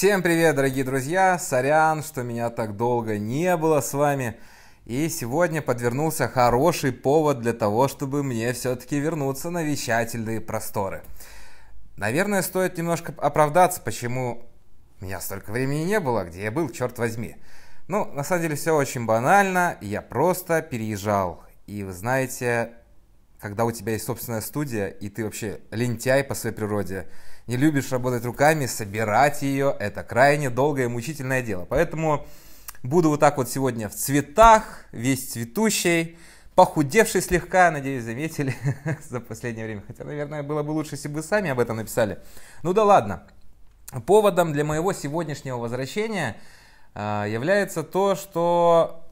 Всем привет, дорогие друзья! Сорян, что меня так долго не было с вами. И сегодня подвернулся хороший повод для того, чтобы мне все-таки вернуться на вещательные просторы. Наверное, стоит немножко оправдаться, почему меня столько времени не было, где я был, черт возьми. Ну, на самом деле все очень банально, я просто переезжал. И вы знаете, когда у тебя есть собственная студия, и ты вообще лентяй по своей природе – не любишь работать руками, собирать ее – это крайне долгое и мучительное дело. Поэтому буду вот так вот сегодня в цветах, весь цветущий, похудевший слегка, надеюсь, заметили за последнее время. Хотя, наверное, было бы лучше, если бы сами об этом написали. Ну да ладно. Поводом для моего сегодняшнего возвращения э, является то, что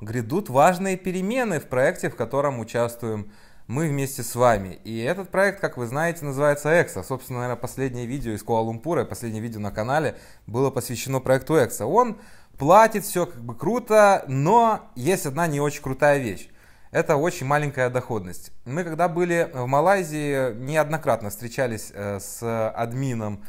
грядут важные перемены в проекте, в котором участвуем мы вместе с вами. И этот проект, как вы знаете, называется Экса. Собственно, наверное, последнее видео из Куала-Лумпура, последнее видео на канале было посвящено проекту Экса. Он платит, все как бы круто, но есть одна не очень крутая вещь. Это очень маленькая доходность. Мы когда были в Малайзии, неоднократно встречались э, с админом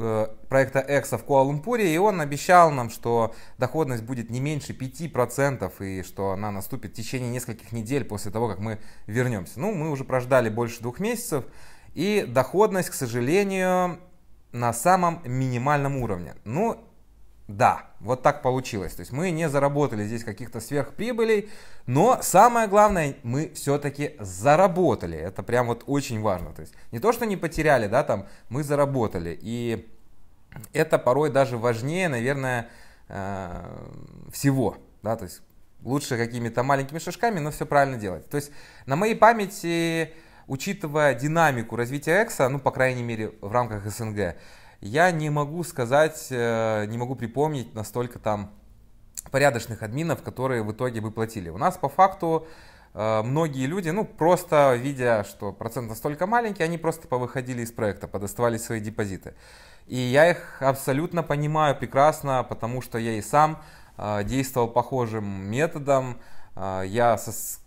Э, проекта Экса в Куала-Лумпуре, и он обещал нам, что доходность будет не меньше 5%, и что она наступит в течение нескольких недель после того, как мы вернемся. Ну, мы уже прождали больше двух месяцев, и доходность, к сожалению, на самом минимальном уровне. Ну, да, вот так получилось. То есть мы не заработали здесь каких-то сверхприбылей, но самое главное, мы все-таки заработали. Это прям вот очень важно. То есть не то, что не потеряли, да, там, мы заработали. И это порой даже важнее, наверное, э, всего. Да, то есть лучше какими-то маленькими шажками, но все правильно делать. То есть на моей памяти, учитывая динамику развития Экса, ну, по крайней мере, в рамках СНГ, я не могу сказать, э, не могу припомнить настолько там порядочных админов, которые в итоге бы платили. У нас по факту э, многие люди, ну, просто видя, что процент настолько маленький, они просто повыходили из проекта, подоставали свои депозиты. И я их абсолютно понимаю прекрасно, потому что я и сам э, действовал похожим методом. Я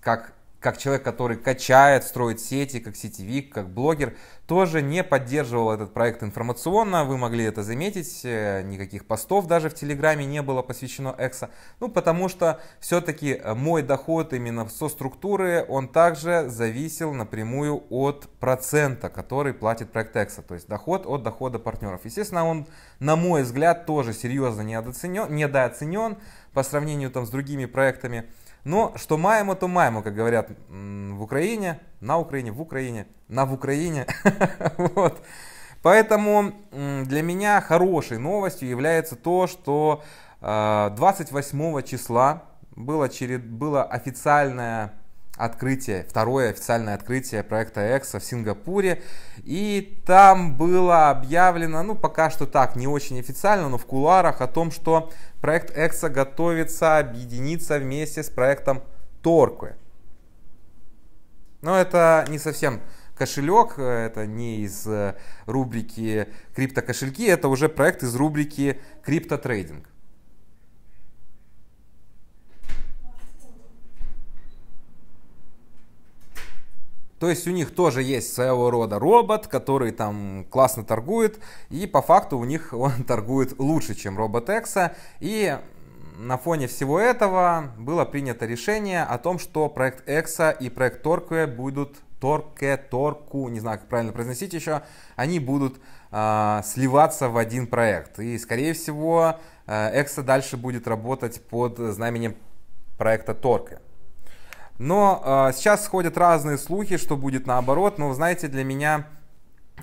как как человек, который качает, строит сети, как сетевик, как блогер, тоже не поддерживал этот проект информационно. Вы могли это заметить, э, никаких постов даже в Телеграме не было посвящено Экса. Ну, потому что все-таки э, мой доход именно со структуры, он также зависел напрямую от процента, который платит проект Экса, то есть доход от дохода партнеров. Естественно, он, на мой взгляд, тоже серьезно недооценен, недооценен по сравнению там, с другими проектами. Но что маємо, то маємо, как говорят в Украине, на Украине, в Украине, на в Украине. вот. Поэтому для меня хорошей новостью является то, что 28 э, числа было, было официальное открытие, второе официальное открытие проекта Экса в Сингапуре. И там было объявлено, ну пока что так, не очень официально, но в куларах о том, что проект Экса готовится объединиться вместе с проектом Торквы. Но это не совсем кошелек, это не из э, рубрики криптокошельки, это уже проект из рубрики криптотрейдинг. То есть у них тоже есть своего рода робот, который там классно торгует, и по факту у них он торгует лучше, чем робот Экса. И на фоне всего этого было принято решение о том, что проект Экса и проект Торкве будут Торке, Торку, не знаю, как правильно произносить еще, они будут э, сливаться в один проект. И, скорее всего, а, Экса дальше будет работать под знаменем проекта Торка. Но э, сейчас сходят разные слухи, что будет наоборот. Но, знаете, для меня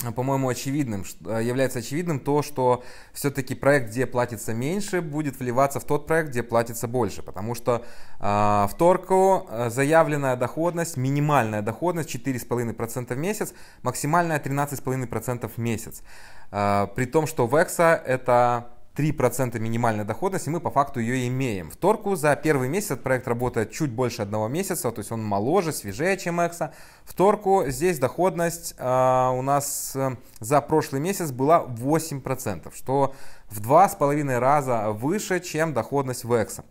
а, по-моему, очевидным, а, является очевидным то, что все-таки проект, где платится меньше, будет вливаться в тот проект, где платится больше. Потому что э, в Торку заявленная доходность, минимальная доходность 4,5% в месяц, максимальная 13,5% в месяц. Э, при том, что векса это 3% минимальной доходности, мы по факту ее имеем. В Торку за первый месяц проект работает чуть больше одного месяца, то есть он моложе, свежее, чем Экса. В Торку здесь доходность э, у нас э, за прошлый месяц была 8%, что в два с половиной раза выше, чем доходность в Экса.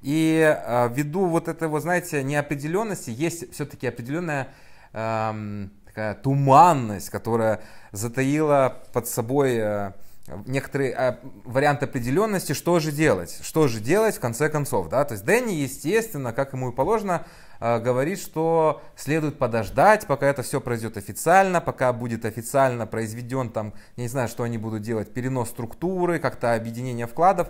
И э, ввиду вот этой, вот, знаете, неопределенности, есть все-таки определенная... Э, эм, такая туманность, которая затаила под собой э, некоторый а, вариант определенности, что же делать, что же делать в конце концов, да, то есть Дэнни, естественно, как ему и положено, а, говорит, что следует подождать, пока это все произойдет официально, пока будет официально произведен там, я не знаю, что они будут делать, перенос структуры, как-то объединение вкладов,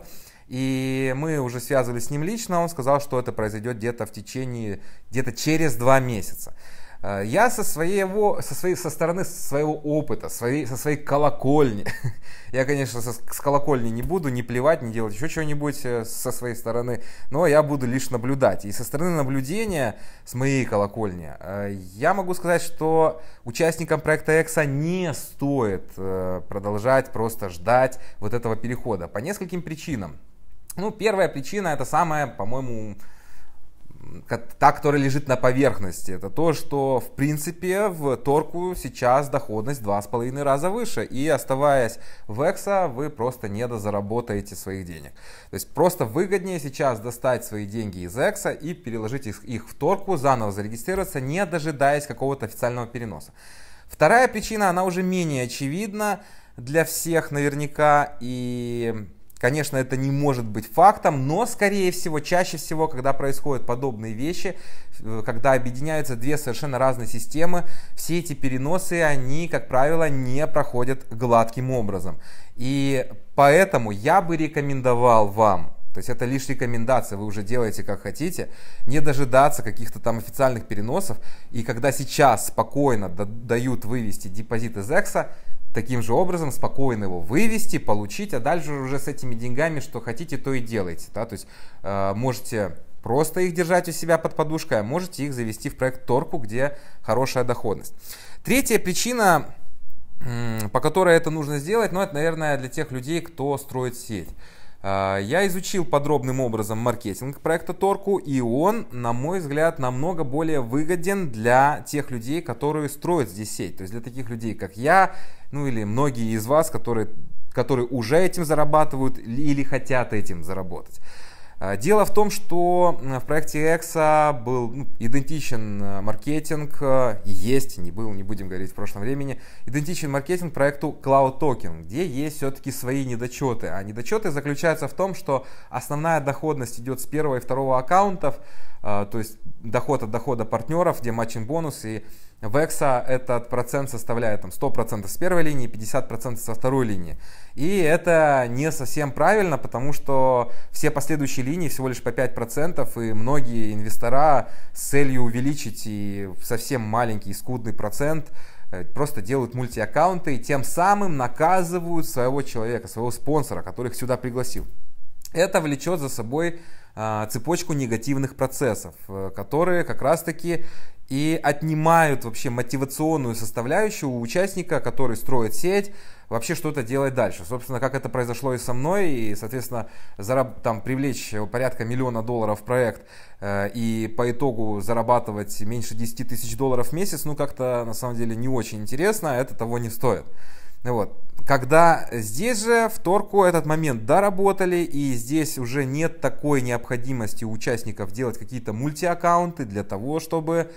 и мы уже связывались с ним лично, он сказал, что это произойдет где-то в течение, где-то через два месяца. Э, я со, своего, со, своей, со стороны своего опыта, своей, со своей колокольни, я, конечно, со, с колокольни не буду, не плевать, не делать еще чего-нибудь э, со своей стороны, но я буду лишь наблюдать. И со стороны наблюдения, с моей колокольни, э, я могу сказать, что участникам проекта Экса не стоит продолжать просто ждать вот этого перехода по нескольким причинам. Ну, первая причина, это самая, по-моему, та, которая лежит на поверхности, это то, что в принципе в торку сейчас доходность 2,5 раза выше. И оставаясь в Экса, вы просто не дозаработаете своих денег. То есть просто выгоднее сейчас достать свои деньги из Экса и переложить их, их в торку, заново зарегистрироваться, не дожидаясь какого-то официального переноса. Вторая причина, она уже менее очевидна для всех наверняка и Конечно, это не может быть фактом, но, скорее всего, чаще всего, когда происходят подобные вещи, э, когда объединяются две совершенно разные системы, все эти переносы, они, как правило, не проходят гладким образом. И поэтому я бы рекомендовал вам то есть это лишь рекомендация, вы уже делаете как хотите, не дожидаться каких-то там официальных переносов. И когда сейчас спокойно дают вывести депозит из Экса, таким же образом спокойно его вывести, получить, а дальше уже с этими деньгами что хотите, то и делайте. Да? То есть э, можете просто их держать у себя под подушкой, а можете их завести в проект Торку, где хорошая доходность. Третья причина, по которой это нужно сделать, ну это, наверное, для тех людей, кто строит сеть. А, я изучил подробным образом маркетинг проекта Торку, и он, на мой взгляд, намного более выгоден для тех людей, которые строят здесь сеть. То есть для таких людей, как я, ну или многие из вас, которые, которые уже этим зарабатывают или хотят этим заработать. А, дело в том, что в проекте Экса был ну, идентичен э, маркетинг, э, есть, не был, не будем говорить в прошлом времени, идентичен маркетинг проекту Cloud Token, где есть все-таки свои недочеты. А недочеты заключаются в том, что основная доходность идет с первого и второго аккаунтов, а, то есть доход от дохода партнеров, где матчинг бонус и Векса этот процент составляет там, 100% с первой линии, 50% со второй линии. И это не совсем правильно, потому что все последующие линии всего лишь по 5%, и многие инвестора с целью увеличить и совсем маленький и скудный процент э, просто делают мультиаккаунты и тем самым наказывают своего человека, своего спонсора, который их сюда пригласил. Это влечет за собой а, цепочку негативных процессов, э, которые как раз-таки и отнимают вообще мотивационную составляющую у участника, который строит сеть, вообще что-то делать дальше. Собственно, как это произошло и со мной, и, соответственно, зараб- там, привлечь порядка миллиона долларов в проект э, и по итогу зарабатывать меньше 10 тысяч долларов в месяц, ну, как-то на самом деле не очень интересно, а это того не стоит. Вот. Когда здесь же в Торку этот момент доработали, и здесь уже нет такой необходимости у участников делать какие-то мультиаккаунты для того, чтобы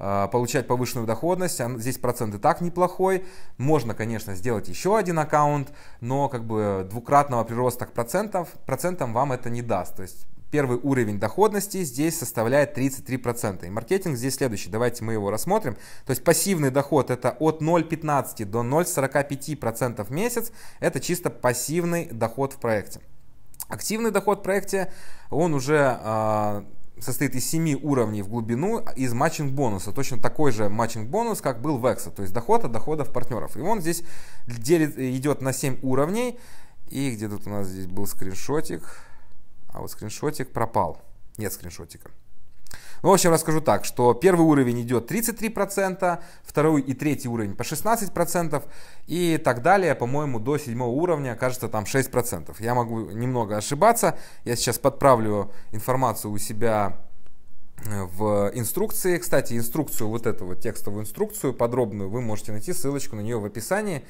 а, получать повышенную доходность. Здесь процент и так неплохой. Можно, конечно, сделать еще один аккаунт, но как бы двукратного прироста к процентам процентам вам это не даст. То есть первый уровень доходности здесь составляет 33%. И маркетинг здесь следующий, давайте мы его рассмотрим. То есть пассивный доход это от 0,15 до 0,45% в месяц, это чисто пассивный доход в проекте. Активный доход в проекте, он уже э, состоит из 7 уровней в глубину из матчинг-бонуса. Точно такой же матчинг-бонус, как был в Экса, то есть доход от доходов партнеров. И он здесь делит, идет на 7 уровней. И где тут у нас здесь был скриншотик? А вот скриншотик пропал. Нет скриншотика. Ну, в общем, расскажу так, что первый уровень идет 33%, второй и третий уровень по 16% и так далее, по-моему, до седьмого уровня, кажется, там 6%. Я могу немного ошибаться, я сейчас подправлю информацию у себя э, в инструкции. Кстати, инструкцию, вот эту вот текстовую инструкцию подробную, вы можете найти, ссылочку на нее в описании.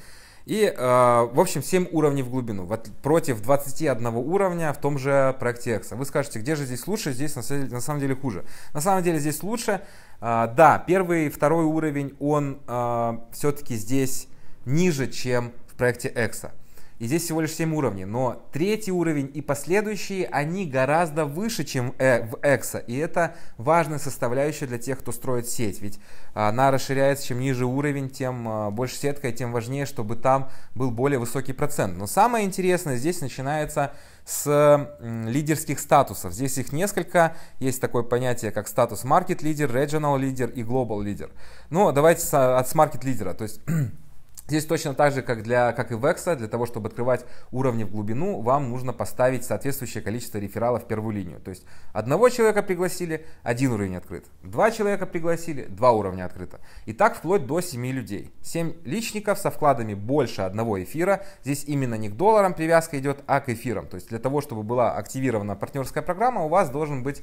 И, э, в общем, 7 уровней в глубину вот, против 21 уровня в том же проекте Экса. Вы скажете, где же здесь лучше, здесь на, на самом деле хуже. На самом деле здесь лучше. Э, да, первый и второй уровень, он э, а, все-таки здесь ниже, чем в проекте Экса. И здесь всего лишь 7 уровней, но третий уровень и последующие, они гораздо выше, чем э, в Экса. И это важная составляющая для тех, кто строит сеть. Ведь а, она расширяется, чем ниже уровень, тем а, больше сетка, и тем важнее, чтобы там был более высокий процент. Но самое интересное здесь начинается с лидерских статусов. Здесь их несколько. Есть такое понятие, как статус маркет лидер, regional лидер и global лидер. Ну, давайте от с маркет лидера. То есть Здесь точно так же, как, для, как и в Экса, для того, чтобы открывать уровни в глубину, вам нужно поставить соответствующее количество рефералов в первую линию. То есть одного человека пригласили, один уровень открыт. Два человека пригласили, два уровня открыто. И так вплоть до 7 людей. 7 личников со вкладами больше одного эфира. Здесь именно не к долларам привязка идет, а к эфирам. То есть для того, чтобы была активирована партнерская программа, у вас должен быть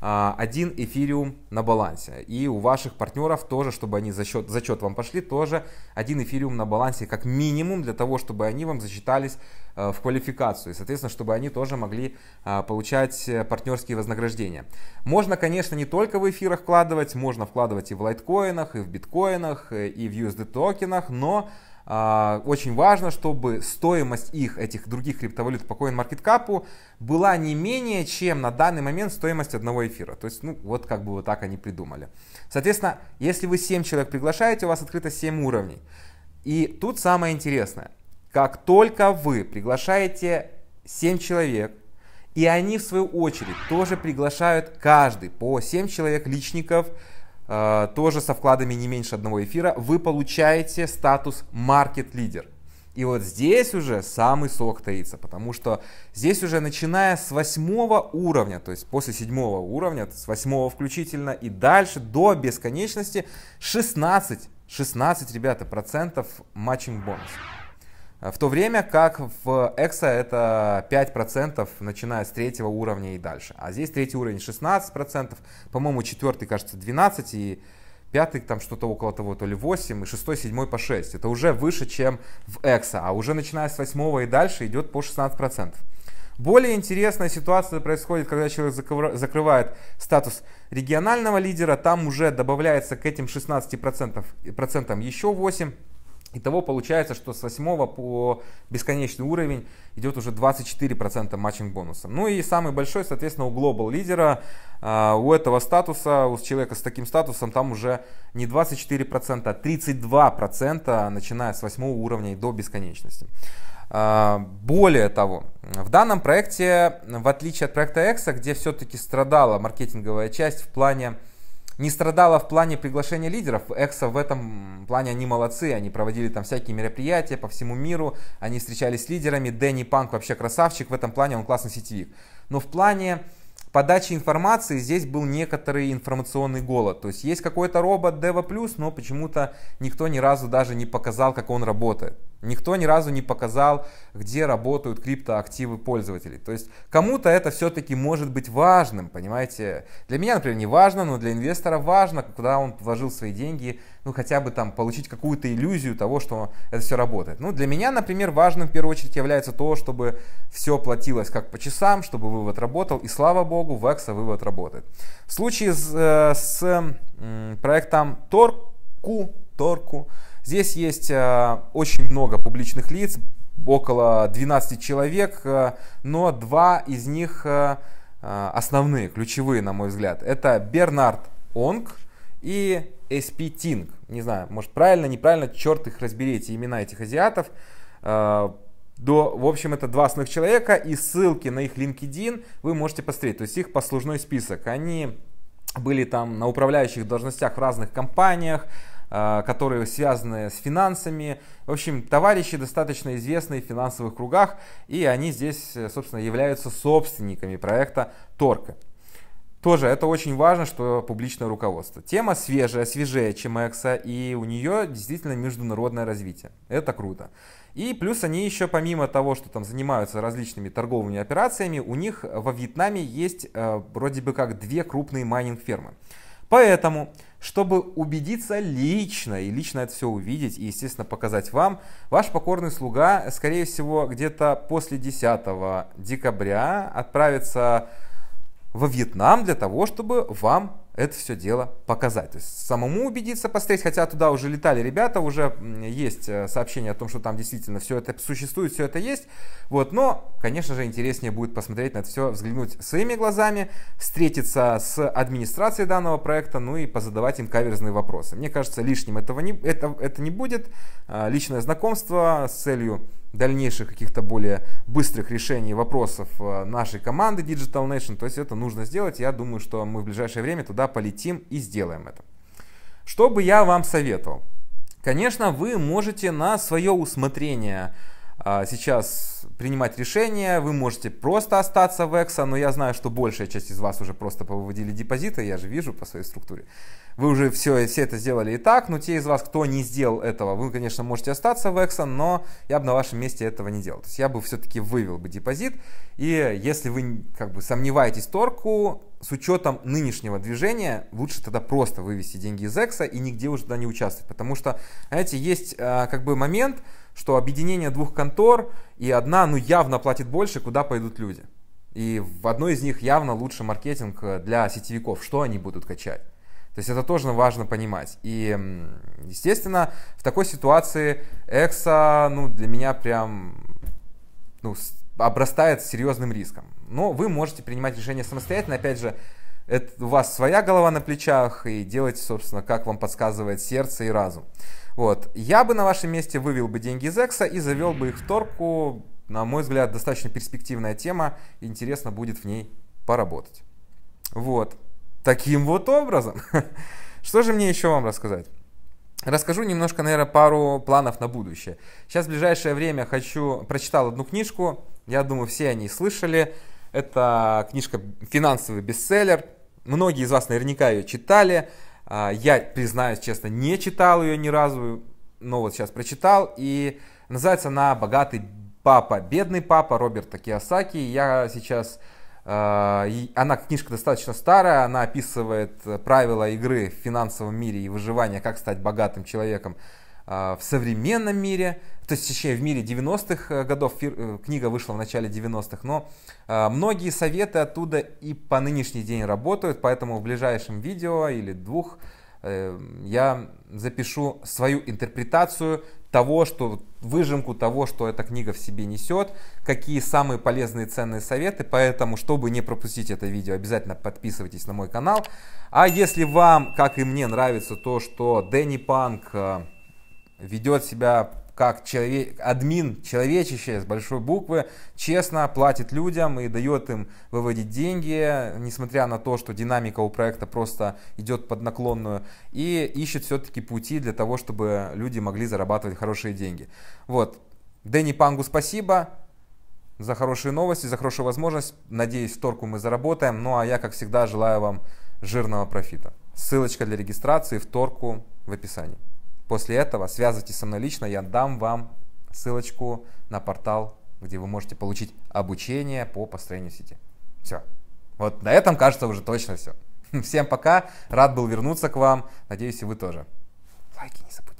а, один эфириум на балансе. И у ваших партнеров тоже, чтобы они за счет, зачет вам пошли, тоже один эфириум на балансе как минимум для того, чтобы они вам засчитались э, в квалификацию. И, соответственно, чтобы они тоже могли а, получать э, партнерские вознаграждения. Можно, конечно, не только в эфирах вкладывать, можно вкладывать и в лайткоинах, и в биткоинах, э, и в USD токенах, но а, очень важно, чтобы стоимость их, этих других криптовалют по CoinMarketCap была не менее, чем на данный момент стоимость одного эфира. То есть, ну, вот как бы вот так они придумали. Соответственно, если вы 7 человек приглашаете, у вас открыто 7 уровней. И тут самое интересное. Как только вы приглашаете 7 человек, и они в свою очередь тоже приглашают каждый по 7 человек личников – Э, тоже со вкладами не меньше одного эфира, вы получаете статус market лидер И вот здесь уже самый сок таится, потому что здесь уже начиная с восьмого уровня, то есть после седьмого уровня, с восьмого включительно и дальше до бесконечности 16, 16, ребята, процентов матчинг бонус. А в то время как в EXO это 5%, начиная с третьего уровня и дальше. А здесь третий уровень 16%, по-моему, четвертый, кажется, 12%, и пятый там что-то около того, то ли 8, и шестой, седьмой по 6. Это уже выше, чем в EXO, а уже начиная с восьмого и дальше идет по 16%. Более интересная ситуация происходит, когда человек закрывает статус регионального лидера, там уже добавляется к этим 16% процентам еще 8%, Итого получается, что с 8 по бесконечный уровень идет уже 24% матчинг бонуса. Ну и самый большой, соответственно, у глобал лидера, а, у этого статуса, у человека с таким статусом, там уже не 24%, а 32%, начиная с 8 уровня и до бесконечности. А, более того, в данном проекте, в отличие от проекта Экса, где все-таки страдала маркетинговая часть в плане не страдала в плане приглашения лидеров. Экса в этом плане они молодцы, они проводили там всякие мероприятия по всему миру, они встречались с лидерами, Дэнни Панк вообще красавчик, в этом плане он классный сетевик. Но в плане подачи информации здесь был некоторый информационный голод. То есть есть какой-то робот Deva+, но почему-то никто ни разу даже не показал, как он работает. Никто ни разу не показал, где работают криптоактивы пользователей. То есть кому-то это все-таки может быть важным, понимаете? Для меня, например, не важно, но для инвестора важно, куда он вложил свои деньги, ну хотя бы там получить какую-то иллюзию того, что это все работает. Ну для меня, например, важным в первую очередь является то, чтобы все платилось как по часам, чтобы вывод работал, и слава богу, в Экса вывод работает. В случае с, э, с проектом Торку, Торку, Здесь есть э, очень много публичных лиц, около 12 человек, э, но два из них э, основные, ключевые, на мой взгляд. Это Бернард Онг и SP Ting. Не знаю, может правильно, неправильно, черт их разберите, имена этих азиатов. До, в общем, это два основных человека, и ссылки на их LinkedIn вы можете посмотреть, то есть их послужной список. Они были там на управляющих должностях в разных компаниях, а, которые связаны с финансами. В общем, товарищи достаточно известные в финансовых кругах, и они здесь, э, собственно, являются собственниками проекта Торка. Тоже это очень важно, что публичное руководство. Тема свежая, свежее, чем Экса, и у нее действительно международное развитие. Это круто. И плюс они еще помимо того, что там занимаются различными торговыми операциями, у них во Вьетнаме есть э, вроде бы как две крупные майнинг-фермы. Поэтому чтобы убедиться лично, и лично это все увидеть, и, естественно, показать вам, ваш покорный слуга, скорее всего, где-то после 10 декабря отправится во Вьетнам для того, чтобы вам это все дело показать. То есть самому убедиться, посмотреть, хотя туда уже летали ребята, уже есть э, сообщение о том, что там действительно все это существует, все это есть. Вот, но, конечно же, интереснее будет посмотреть на это все, взглянуть своими глазами, встретиться с администрацией данного проекта, ну и позадавать им каверзные вопросы. Мне кажется, лишним этого не, это, это не будет. А, личное знакомство с целью дальнейших каких-то более быстрых решений вопросов э, нашей команды Digital Nation. То есть это нужно сделать. Я думаю, что мы в ближайшее время туда полетим и сделаем это. Что бы я вам советовал? Конечно, вы можете на свое усмотрение а, сейчас принимать решения, вы можете просто остаться в Экса, но я знаю, что большая часть из вас уже просто повыводили депозиты, я же вижу по своей структуре вы уже все, все это сделали и так, но те из вас, кто не сделал этого, вы, конечно, можете остаться в Exxon, но я бы на вашем месте этого не делал. То есть я бы все-таки вывел бы депозит, и если вы как бы сомневаетесь торку, с учетом нынешнего движения, лучше тогда просто вывести деньги из Экса и нигде уже туда не участвовать. Потому что, знаете, есть а, как бы момент, что объединение двух контор и одна, ну, явно платит больше, куда пойдут люди. И в одной из них явно лучше маркетинг э, для сетевиков, что они будут качать. То есть это тоже важно понимать. И, естественно, в такой ситуации Экса, ну, для меня прям, ну, обрастает серьезным риском. Но вы можете принимать решение самостоятельно. Опять же, это у вас своя голова на плечах, и делайте, собственно, как вам подсказывает сердце и разум. Вот. Я бы на вашем месте вывел бы деньги из Экса и завел бы их в торку. На мой взгляд, достаточно перспективная тема. Интересно будет в ней поработать. Вот таким вот образом. Что же мне еще вам рассказать? Расскажу немножко, наверное, пару планов на будущее. Сейчас в ближайшее время хочу... Прочитал одну книжку, я думаю, все они слышали. Это книжка «Финансовый бестселлер». Многие из вас наверняка ее читали. А, я, признаюсь честно, не читал ее ни разу, но вот сейчас прочитал. И называется она «Богатый папа, бедный папа» Роберта Киосаки. Я сейчас Э, она книжка достаточно старая, она описывает э, правила игры в финансовом мире и выживания, как стать богатым человеком э, в современном мире, то есть точнее в мире 90-х годов, книга вышла в начале 90-х, но многие советы оттуда и по нынешний день работают, поэтому в ближайшем видео или двух я запишу свою интерпретацию того, что выжимку того, что эта книга в себе несет, какие самые полезные ценные советы. Поэтому, чтобы не пропустить это видео, обязательно подписывайтесь на мой канал. А если вам, как и мне, нравится то, что Дэнни Панк э, ведет себя как человек, админ, человечище с большой буквы, честно платит людям и дает им выводить деньги, несмотря на то, что динамика у проекта просто идет под наклонную, и ищет все-таки пути для того, чтобы люди могли зарабатывать хорошие деньги. Вот. Дэнни Пангу спасибо за хорошие новости, за хорошую возможность. Надеюсь, торку мы заработаем. Ну а я, как всегда, желаю вам жирного профита. Ссылочка для регистрации в торку в описании. После этого связывайтесь со мной лично, я дам вам ссылочку на портал, где вы можете получить обучение по построению сети. Все. Вот на этом, кажется, уже точно все. Всем пока, рад был вернуться к вам, надеюсь, и вы тоже. Лайки не забудьте.